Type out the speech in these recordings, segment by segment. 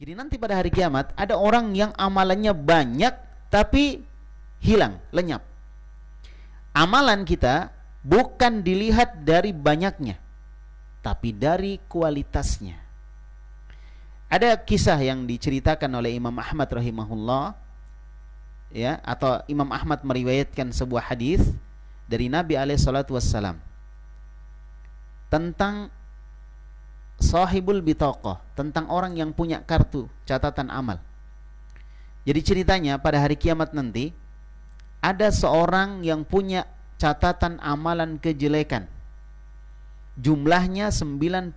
Jadi nanti pada hari kiamat ada orang yang amalannya banyak tapi hilang, lenyap. Amalan kita bukan dilihat dari banyaknya, tapi dari kualitasnya. Ada kisah yang diceritakan oleh Imam Ahmad rahimahullah ya atau Imam Ahmad meriwayatkan sebuah hadis dari Nabi alaihi salatu wassalam tentang sahibul bitaqah tentang orang yang punya kartu catatan amal. Jadi ceritanya pada hari kiamat nanti ada seorang yang punya catatan amalan kejelekan. Jumlahnya 99.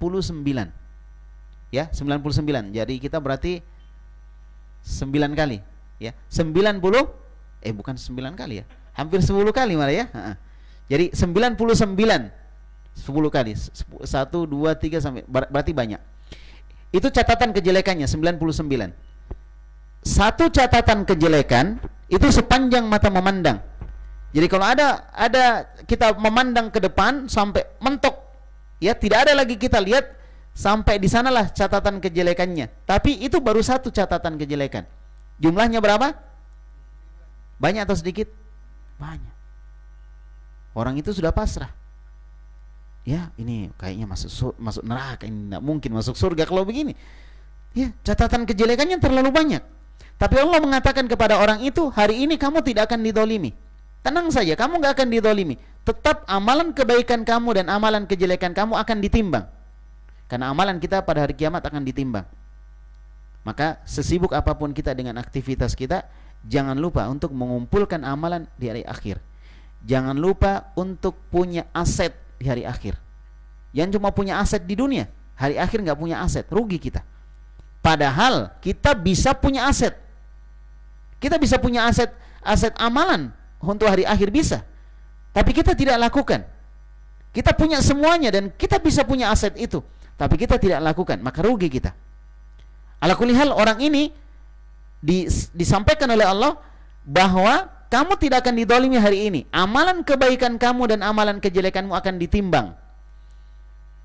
Ya, 99. Jadi kita berarti 9 kali, ya. 90 eh bukan 9 kali ya. Hampir 10 kali malah ya. Jadi 99 10 kali 1 2 3 sampai ber berarti banyak. Itu catatan kejelekannya 99. Satu catatan kejelekan itu sepanjang mata memandang. Jadi kalau ada ada kita memandang ke depan sampai mentok ya tidak ada lagi kita lihat sampai di sanalah catatan kejelekannya. Tapi itu baru satu catatan kejelekan. Jumlahnya berapa? Banyak atau sedikit? Banyak. Orang itu sudah pasrah ya ini kayaknya masuk sur- masuk neraka ini tidak mungkin masuk surga kalau begini ya catatan kejelekannya terlalu banyak tapi Allah mengatakan kepada orang itu hari ini kamu tidak akan didolimi tenang saja kamu nggak akan didolimi tetap amalan kebaikan kamu dan amalan kejelekan kamu akan ditimbang karena amalan kita pada hari kiamat akan ditimbang maka sesibuk apapun kita dengan aktivitas kita jangan lupa untuk mengumpulkan amalan di hari akhir jangan lupa untuk punya aset di hari akhir. Yang cuma punya aset di dunia, hari akhir nggak punya aset, rugi kita. Padahal kita bisa punya aset. Kita bisa punya aset aset amalan untuk hari akhir bisa. Tapi kita tidak lakukan. Kita punya semuanya dan kita bisa punya aset itu, tapi kita tidak lakukan, maka rugi kita. Ala kulihal orang ini disampaikan oleh Allah bahwa kamu tidak akan didolimi hari ini amalan kebaikan kamu dan amalan kejelekanmu akan ditimbang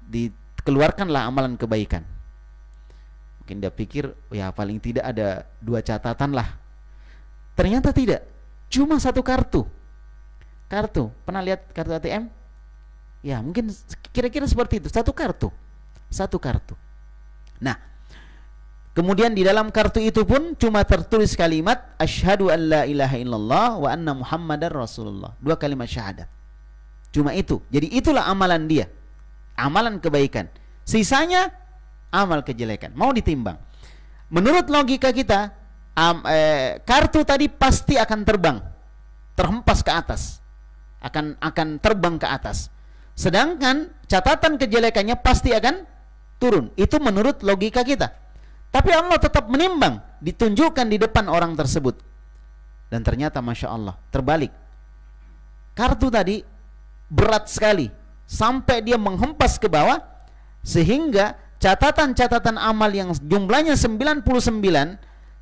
dikeluarkanlah amalan kebaikan mungkin dia pikir oh ya paling tidak ada dua catatan lah ternyata tidak cuma satu kartu kartu pernah lihat kartu ATM ya mungkin kira-kira seperti itu satu kartu satu kartu nah Kemudian di dalam kartu itu pun cuma tertulis kalimat asyhadu an la ilaha illallah wa anna muhammadar rasulullah. Dua kalimat syahadat. Cuma itu. Jadi itulah amalan dia. Amalan kebaikan. Sisanya amal kejelekan. Mau ditimbang. Menurut logika kita, um, eh, kartu tadi pasti akan terbang, terhempas ke atas. Akan akan terbang ke atas. Sedangkan catatan kejelekannya pasti akan turun. Itu menurut logika kita tapi Allah tetap menimbang, ditunjukkan di depan orang tersebut. Dan ternyata Masya Allah, terbalik. Kartu tadi berat sekali, sampai dia menghempas ke bawah, sehingga catatan-catatan amal yang jumlahnya 99,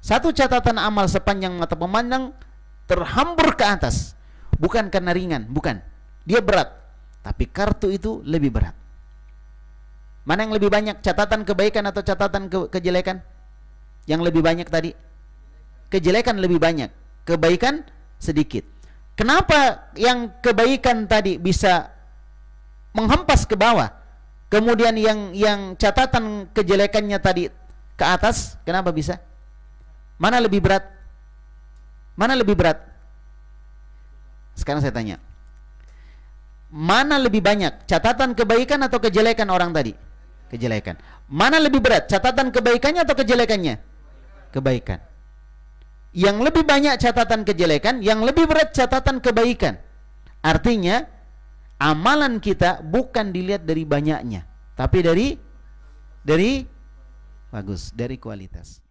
satu catatan amal sepanjang mata pemandang terhambur ke atas. Bukan karena ringan, bukan. Dia berat, tapi kartu itu lebih berat. Mana yang lebih banyak catatan kebaikan atau catatan ke kejelekan? Yang lebih banyak tadi? Kejelekan lebih banyak, kebaikan sedikit. Kenapa yang kebaikan tadi bisa menghempas ke bawah? Kemudian yang yang catatan kejelekannya tadi ke atas, kenapa bisa? Mana lebih berat? Mana lebih berat? Sekarang saya tanya. Mana lebih banyak, catatan kebaikan atau kejelekan orang tadi? kejelekan. Mana lebih berat, catatan kebaikannya atau kejelekannya? Kebaikan. Yang lebih banyak catatan kejelekan, yang lebih berat catatan kebaikan. Artinya, amalan kita bukan dilihat dari banyaknya, tapi dari dari bagus, dari kualitas.